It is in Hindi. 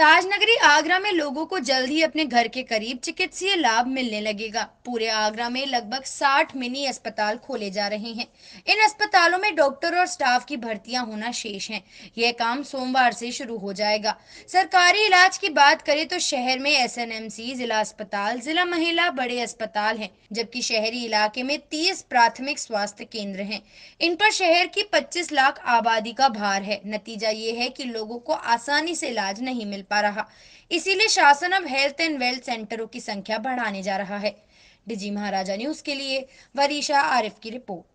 ताजनगरी आगरा में लोगों को जल्द ही अपने घर के करीब चिकित्सीय लाभ मिलने लगेगा पूरे आगरा में लगभग 60 मिनी अस्पताल खोले जा रहे हैं इन अस्पतालों में डॉक्टर और स्टाफ की भर्तियां होना शेष हैं। यह काम सोमवार से शुरू हो जाएगा सरकारी इलाज की बात करें तो शहर में एस जिला अस्पताल जिला महिला बड़े अस्पताल है जबकि शहरी इलाके में तीस प्राथमिक स्वास्थ्य केंद्र है इन पर शहर की पच्चीस लाख आबादी का भार है नतीजा ये है की लोगों को आसानी से इलाज नहीं मिल पा रहा इसीलिए शासन अब हेल्थ एंड वेल्थ सेंटरों की संख्या बढ़ाने जा रहा है डीजी महाराजा न्यूज के लिए वरीशा आरिफ की रिपोर्ट